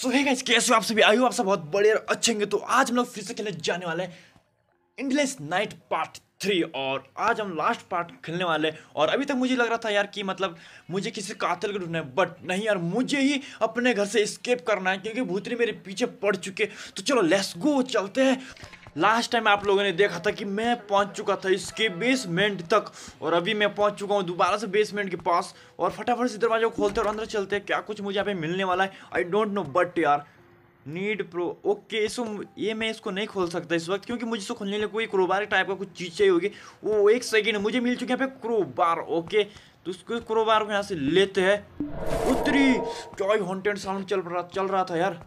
सो है गाइस कैसे हो आप सभी आयु आप सब बहुत बड़े और अच्छे होंगे तो आज हम लोग फिर से खेलने जाने वाले हैं इंडलेस नाइट पार्ट थ्री और आज हम लास्ट पार्ट खेलने वाले हैं और अभी तक मुझे लग रहा था यार कि मतलब मुझे किसी कातिल को ढूंढना है बट नहीं यार मुझे ही अपने घर से स्केप करना है क्योंकि भूतरी मेरे पीछे पड़ चुके तो चलो लेस गो चलते हैं लास्ट टाइम आप लोगों ने देखा था कि मैं पहुंच चुका था इसके बेसमेंट तक और अभी मैं पहुंच चुका हूं दोबारा से बेसमेंट के पास और फटाफट से दरवाजे को खोलते और अंदर चलते हैं क्या कुछ मुझे यहाँ पे मिलने वाला है आई डोंट नो बट यार नीड प्रो ओके इसको ये मैं इसको नहीं खोल सकता इस वक्त क्योंकि मुझे इसको खोलने के लिए कोई क्रोबार टाइप का कुछ चीज़ चाहिए होगी वो एक सेकेंड मुझे मिल चुके हैं पे क्रोबार ओके तो उसको क्रोबार को यहाँ से लेते हैं उतरी क्या हॉन्टेड साउंड चल रहा चल रहा था यार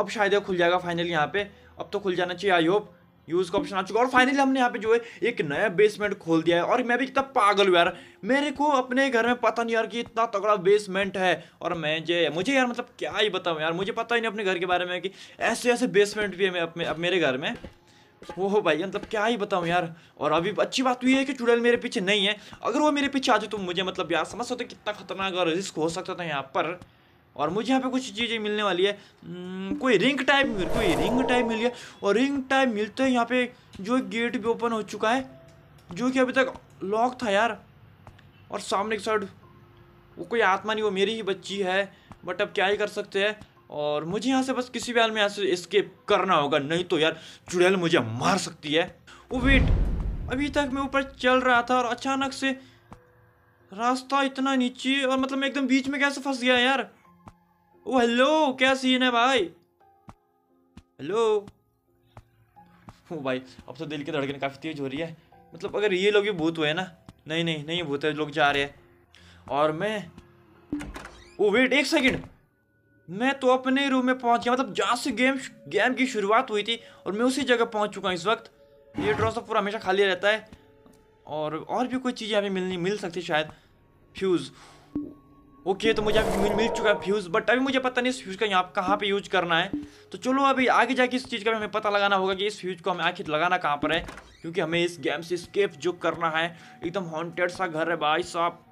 अब शायद खुल जाएगा फाइनली यहाँ पे अब तो खुल जाना चाहिए आई होप यूज़ का ऑप्शन आ चुका है और फाइनली हमने यहाँ पे जो है एक नया बेसमेंट खोल दिया है और मैं भी इतना पागल हूँ यार मेरे को अपने घर में पता नहीं यार कि इतना तगड़ा बेसमेंट है और मैं जे मुझे यार मतलब क्या ही बताऊँ यार मुझे पता ही नहीं अपने घर के बारे में कि ऐसे ऐसे बेसमेंट भी है अपने अब मेरे घर में वो हो भाई मतलब क्या ही बताऊँ यार और अभी अच्छी बात तो ये है कि चुड़ैल मेरे पीछे नहीं है अगर वो मेरे पीछे आ जाए तो मुझे मतलब यार समझ सकते कितना खतरनाक और रिस्क हो सकता था यहाँ पर और मुझे यहाँ पे कुछ चीज़ें मिलने वाली है हम्म, कोई रिंग टाइप कोई रिंग टाइप मिली है और रिंग टाइप मिलते हैं यहाँ पे जो गेट भी ओपन हो चुका है जो कि अभी तक लॉक था यार और सामने की साइड वो कोई आत्मा नहीं वो मेरी ही बच्ची है बट अब क्या ही कर सकते हैं और मुझे यहाँ से बस किसी भी हाल में यहाँ से स्केप करना होगा नहीं तो यार चुड़ैल मुझे मार सकती है वो वेट अभी तक मैं ऊपर चल रहा था और अचानक से रास्ता इतना नीचे और मतलब मैं एकदम बीच में कैसे फंस गया यार ओ हेलो क्या सीन है भाई हेलो ओ भाई अब तो दिल की धड़कन काफ़ी तेज़ हो रही है मतलब अगर ये लोग भी भूत हुए ना नहीं नहीं नहीं भूत है लोग जा रहे हैं और मैं ओ वेट एक सेकंड मैं तो अपने रूम में पहुंच गया मतलब जहाँ से गेम गेम की शुरुआत हुई थी और मैं उसी जगह पहुंच चुका हूँ इस वक्त ये ड्रॉ तो पूरा हमेशा खाली रहता है और और भी कोई चीज़ें हमें मिलनी मिल सकती शायद फ्यूज़ ओके तो मुझे अभी मिल चुका है फ्यूज़ बट अभी मुझे पता नहीं इस फ्यूज़ का यहाँ कहाँ पे यूज़ करना है तो चलो अभी आगे जाके इस चीज़ का हमें पता लगाना होगा कि इस फ्यूज़ को हमें आखिर लगाना कहाँ पर है क्योंकि हमें इस गेम से स्केप जो करना है एकदम हॉन्टेड सा घर है भाई साहब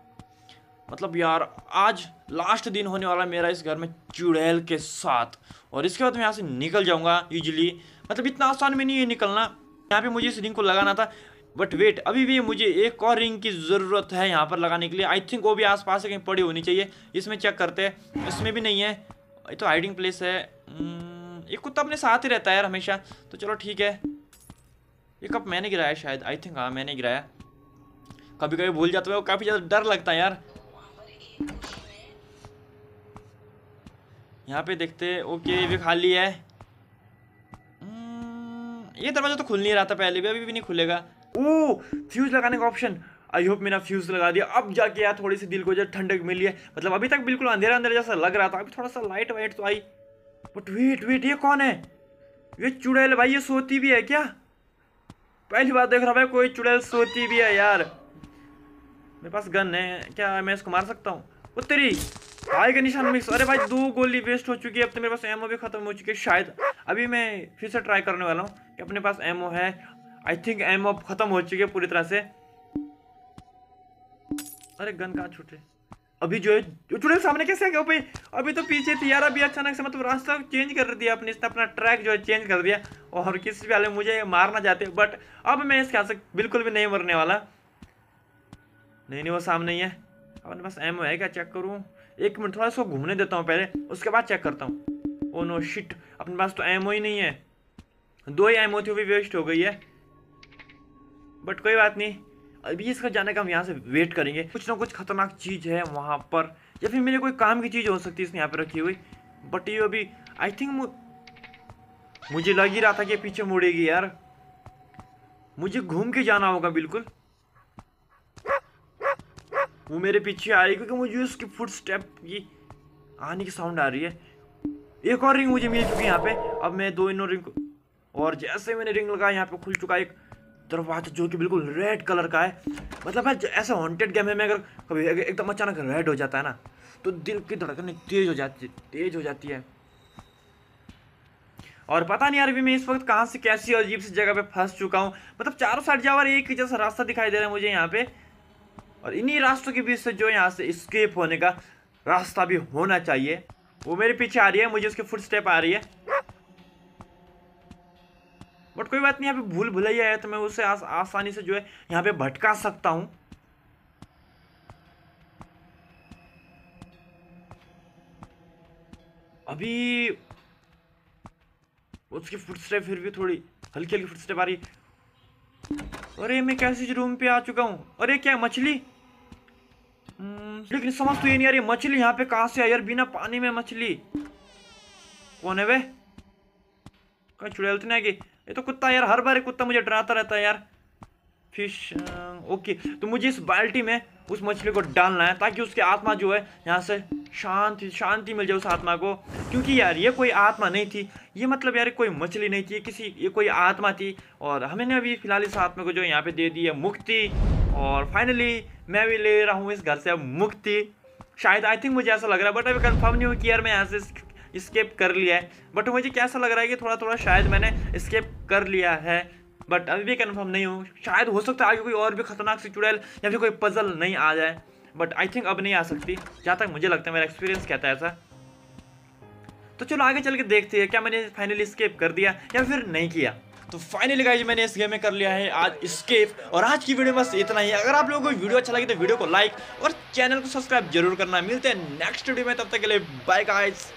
मतलब यार आज लास्ट दिन होने वाला मेरा इस घर में चुड़ैल के साथ और इसके बाद मैं यहाँ से निकल जाऊँगा यूजली मतलब इतना आसान में नहीं है निकलना यहाँ पे मुझे इस रिंग को लगाना था बट वेट अभी भी मुझे एक और रिंग की ज़रूरत है यहाँ पर लगाने के लिए आई थिंक वो भी आस पास कहीं पड़ी होनी चाहिए इसमें चेक करते हैं इसमें भी नहीं है ये तो हाइडिंग प्लेस है hmm, ये कुत्ता अपने साथ ही रहता है यार हमेशा तो चलो ठीक है ये कब मैंने गिराया शायद आई थिंक हाँ मैंने गिराया कभी कभी भूल जाता है वो काफ़ी ज़्यादा डर लगता है यार यहाँ पे देखते ओके ये भी खाली है hmm, ये दरवाज़ा तो खुल नहीं रहा था पहले भी अभी भी नहीं खुलेगा ओ फ्यूज़ लगाने का ऑप्शन आई होप मेरा फ्यूज़ लगा दिया अब जाके यार थोड़ी सी दिल को जो ठंडक मिली है मतलब अभी तक बिल्कुल अंधेरा अंधेरा जैसा लग रहा था अभी थोड़ा सा लाइट वाइट तो आई बट वेट वेट ये कौन है ये चुड़ैल भाई ये सोती भी है क्या पहली बार देख रहा भाई कोई चुड़ैल सोती भी है यार मेरे पास गन है क्या मैं इसको मार सकता हूँ उत्तरी भाई का निशान मिक्स अरे भाई दो गोली वेस्ट हो चुकी है अब तो मेरे पास एमओ भी खत्म हो चुकी है शायद अभी मैं फिर से ट्राई करने वाला हूँ कि अपने पास एमओ है आई थिंक एम अब खत्म हो चुकी है पूरी तरह से अरे गन कहा छूटे अभी जो है छुटे सामने कैसे आ गया भाई अभी तो पीछे थी यार अभी अचानक से मतलब रास्ता चेंज कर दिया अपने इसने अपना ट्रैक जो है चेंज कर दिया और किसी वाले मुझे मारना चाहते बट अब मैं इसके हाथ बिल्कुल भी नहीं मरने वाला नहीं नहीं वो सामने ही है अपने पास एम है क्या चेक करूँ एक मिनट थोड़ा इसको घूमने देता हूँ पहले उसके बाद चेक करता हूँ ओ नो शिट अपने पास तो एमओ ही नहीं है दो ही एम थी वो वेस्ट हो गई है बट कोई बात नहीं अभी इसका जाने का हम यहाँ से वेट करेंगे कुछ ना कुछ खतरनाक चीज़ है वहाँ पर या फिर मेरे कोई काम की चीज़ हो सकती है इसने यहाँ पर रखी हुई बट ये अभी आई थिंक मुझे लग ही रहा था कि पीछे मुड़ेगी यार मुझे घूम के जाना होगा बिल्कुल वो मेरे पीछे आ रही क्योंकि मुझे उसकी फुट स्टेप की आने की साउंड आ रही है एक और रिंग मुझे मिल चुकी है यहाँ पे अब मैं दो इनो रिंग और जैसे मैंने रिंग लगाया यहाँ पे खुल चुका एक दरवाजा जो कि बिल्कुल रेड कलर का है मतलब भाई ऐसा हॉन्टेड गेम है मैं अगर कभी एकदम अचानक रेड हो जाता है ना तो दिल की धड़कन तेज हो जाती तेज हो जाती है और पता नहीं यार अभी मैं इस वक्त कहाँ से कैसी अजीब सी जगह पे फंस चुका हूँ मतलब चारों साइड जावर एक ही जैसा रास्ता दिखाई दे रहा है मुझे यहाँ पे और इन्हीं रास्तों के बीच से जो यहाँ से स्केप होने का रास्ता भी होना चाहिए वो मेरे पीछे आ रही है मुझे उसके फुट स्टेप आ रही है बट कोई बात नहीं यहाँ पे भूल भुलैया है तो मैं उसे आस, आसानी से जो है यहाँ पे भटका सकता हूँ अभी उसकी फुटस्टेप फिर भी थोड़ी हल्की हल्की फुटस्टेप आ रही अरे मैं कैसे रूम पे आ चुका हूँ अरे क्या मछली हम्म, लेकिन समझ तो ये नहीं आ रही मछली यहाँ पे कहाँ से आई यार बिना पानी में मछली कौन है वे कोई चुड़ैलती तो ना कि ये तो कुत्ता यार हर बार कुत्ता मुझे डराता रहता है यार फिश ओके तो मुझे इस बाल्टी में उस मछली को डालना है ताकि उसकी आत्मा जो है यहाँ से शांति शांति मिल जाए उस आत्मा को क्योंकि यार ये कोई आत्मा नहीं थी ये मतलब यार कोई मछली नहीं थी किसी ये कोई आत्मा थी और हमने अभी फिलहाल इस आत्मा को जो यहाँ पे दे दी है मुक्ति और फाइनली मैं भी ले रहा हूँ इस घर से अब मुक्ति शायद आई थिंक मुझे ऐसा लग रहा है बट अभी कन्फर्म नहीं हूँ कि यार मैं यहाँ से स्केप कर लिया है बट मुझे कैसा लग रहा है कि थोड़ा थोड़ा शायद मैंने स्केप कर लिया है बट अभी भी कन्फर्म नहीं हूँ शायद हो सकता है आगे कोई और भी खतरनाक सी चुड़ैल या फिर कोई पजल नहीं आ जाए बट आई थिंक अब नहीं आ सकती जहाँ तक मुझे लगता है मेरा एक्सपीरियंस कहता है ऐसा तो चलो आगे चल के देखते हैं क्या मैंने फाइनली स्केप कर दिया या फिर नहीं किया तो फाइनली गाइज मैंने इस गेम में कर लिया है आज स्केप और आज की वीडियो बस इतना ही अगर आप लोगों को वीडियो अच्छा लगे तो वीडियो को लाइक और चैनल को सब्सक्राइब जरूर करना मिलते हैं नेक्स्ट वीडियो में तब तक के लिए बाय गाइज